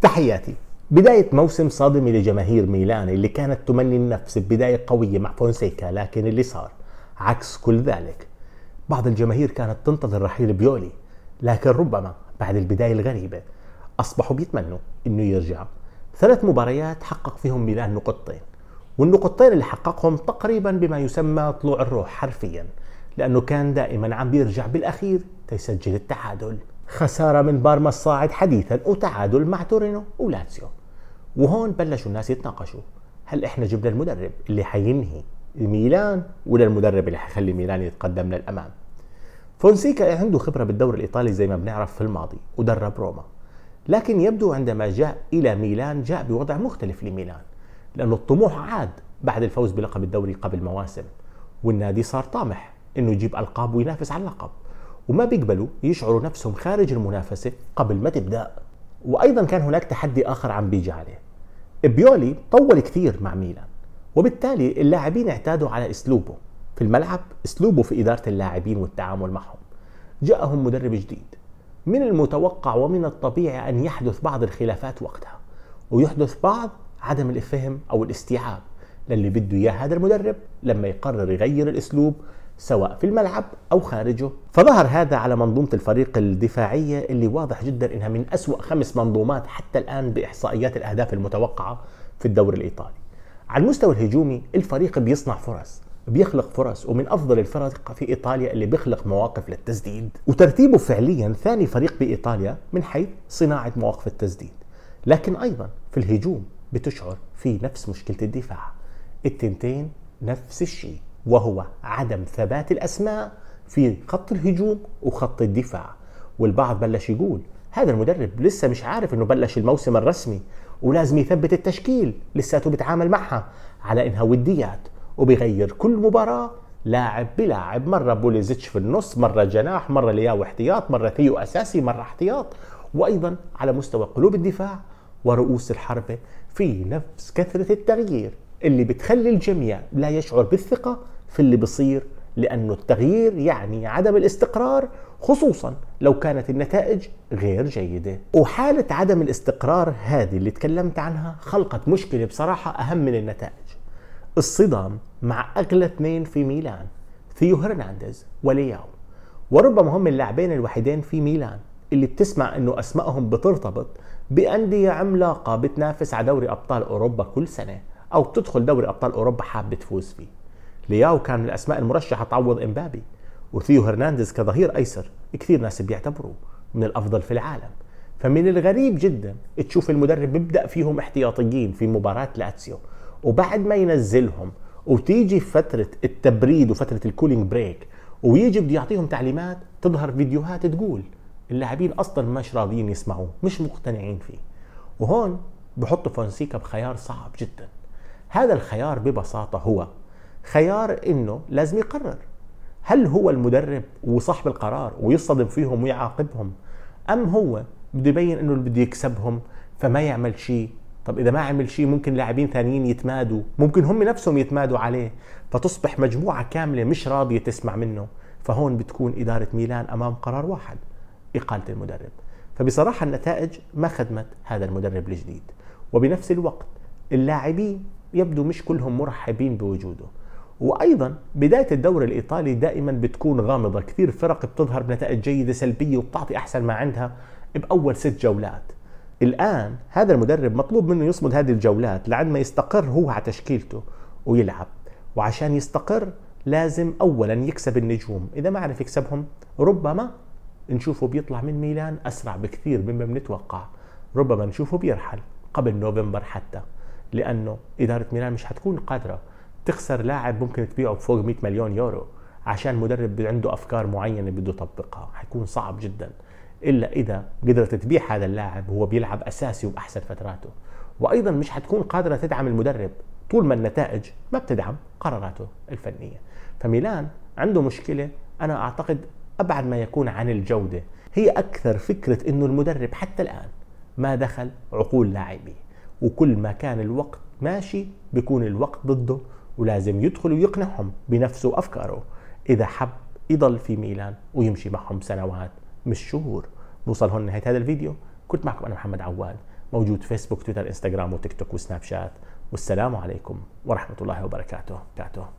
تحياتي بداية موسم صادمة لجماهير ميلان اللي كانت تمني النفس ببداية قوية مع فونسيكا لكن اللي صار عكس كل ذلك بعض الجماهير كانت تنتظر رحيل بيولي لكن ربما بعد البداية الغريبة أصبحوا بيتمنوا أنه يرجع ثلاث مباريات حقق فيهم ميلان نقطتين والنقطتين اللي حققهم تقريبا بما يسمى طلوع الروح حرفيا لأنه كان دائما عم بيرجع بالأخير تيسجل التعادل خسارة من بارما الصاعد حديثا وتعادل مع تورينو ولاتسيو وهون بلشوا الناس يتناقشوا هل احنا جبنا المدرب اللي حينهي ميلان ولا المدرب اللي حيخلي ميلان يتقدم للامام فونسيكا عنده خبرة بالدوري الايطالي زي ما بنعرف في الماضي ودرب روما لكن يبدو عندما جاء الى ميلان جاء بوضع مختلف لميلان لانه الطموح عاد بعد الفوز بلقب الدوري قبل مواسم والنادي صار طامح انه يجيب القاب وينافس على اللقب وما بيقبلوا يشعروا نفسهم خارج المنافسة قبل ما تبدأ وأيضا كان هناك تحدي آخر عم بيجي عليه بيولي طول كثير مع ميلان وبالتالي اللاعبين اعتادوا على أسلوبه في الملعب أسلوبه في إدارة اللاعبين والتعامل معهم جاءهم مدرب جديد من المتوقع ومن الطبيعي أن يحدث بعض الخلافات وقتها ويحدث بعض عدم الفهم أو الاستيعاب للي بده إياه هذا المدرب لما يقرر يغير الأسلوب سواء في الملعب أو خارجه فظهر هذا على منظومة الفريق الدفاعية اللي واضح جدا إنها من أسوأ خمس منظومات حتى الآن بإحصائيات الأهداف المتوقعة في الدوري الإيطالي على المستوى الهجومي الفريق بيصنع فرص بيخلق فرص ومن افضل الفرق في ايطاليا اللي بيخلق مواقف للتسديد وترتيبه فعليا ثاني فريق بايطاليا من حيث صناعه مواقف التسديد لكن ايضا في الهجوم بتشعر في نفس مشكله الدفاع التنتين نفس الشيء وهو عدم ثبات الأسماء في خط الهجوم وخط الدفاع والبعض بلش يقول هذا المدرب لسه مش عارف انه بلش الموسم الرسمي ولازم يثبت التشكيل لساته بيتعامل معها على انها وديات وبيغير كل مباراه لاعب بلاعب مره بوليزيتش في النص مره جناح مره لياو احتياط مره ثيو اساسي مره احتياط وايضا على مستوى قلوب الدفاع ورؤوس الحربه في نفس كثره التغيير اللي بتخلي الجميع لا يشعر بالثقة في اللي بصير لأنه التغيير يعني عدم الاستقرار خصوصا لو كانت النتائج غير جيدة وحالة عدم الاستقرار هذه اللي تكلمت عنها خلقت مشكلة بصراحة أهم من النتائج الصدام مع أغلى اثنين في ميلان ثيو هرنانديز ولياو وربما هم اللاعبين الوحيدين في ميلان اللي بتسمع انه اسمائهم بترتبط بانديه عملاقه بتنافس على دوري ابطال اوروبا كل سنه او بتدخل دوري ابطال اوروبا حابه تفوز فيه لياو كان من الاسماء المرشحه تعوض امبابي وثيو هرنانديز كظهير ايسر كثير ناس بيعتبروه من الافضل في العالم فمن الغريب جدا تشوف المدرب بيبدا فيهم احتياطيين في مباراه لاتسيو وبعد ما ينزلهم وتيجي فتره التبريد وفتره الكولينج بريك ويجي بده يعطيهم تعليمات تظهر فيديوهات تقول اللاعبين اصلا مش راضيين يسمعوه مش مقتنعين فيه وهون بحطوا فونسيكا بخيار صعب جدا هذا الخيار ببساطة هو خيار انه لازم يقرر هل هو المدرب وصاحب القرار ويصطدم فيهم ويعاقبهم ام هو بده يبين انه اللي بده يكسبهم فما يعمل شيء طب اذا ما عمل شيء ممكن لاعبين ثانيين يتمادوا ممكن هم نفسهم يتمادوا عليه فتصبح مجموعه كامله مش راضيه تسمع منه فهون بتكون اداره ميلان امام قرار واحد اقاله المدرب فبصراحه النتائج ما خدمت هذا المدرب الجديد وبنفس الوقت اللاعبين يبدو مش كلهم مرحبين بوجوده وايضا بدايه الدوري الايطالي دائما بتكون غامضه كثير فرق بتظهر بنتائج جيده سلبيه وبتعطي احسن ما عندها باول ست جولات الان هذا المدرب مطلوب منه يصمد هذه الجولات لعند ما يستقر هو على تشكيلته ويلعب وعشان يستقر لازم اولا يكسب النجوم اذا ما عرف يكسبهم ربما نشوفه بيطلع من ميلان اسرع بكثير مما بنتوقع ربما نشوفه بيرحل قبل نوفمبر حتى لانه اداره ميلان مش حتكون قادره تخسر لاعب ممكن تبيعه بفوق 100 مليون يورو عشان مدرب عنده افكار معينه بده يطبقها حيكون صعب جدا الا اذا قدرت تبيع هذا اللاعب وهو بيلعب اساسي وباحسن فتراته وايضا مش حتكون قادره تدعم المدرب طول ما النتائج ما بتدعم قراراته الفنيه فميلان عنده مشكله انا اعتقد ابعد ما يكون عن الجوده هي اكثر فكره انه المدرب حتى الان ما دخل عقول لاعبيه وكل ما كان الوقت ماشي بيكون الوقت ضده ولازم يدخل ويقنعهم بنفسه وأفكاره إذا حب يضل في ميلان ويمشي معهم سنوات مش شهور نوصل هون نهاية هذا الفيديو كنت معكم أنا محمد عواد موجود فيسبوك تويتر انستغرام وتيك توك وسناب شات والسلام عليكم ورحمة الله وبركاته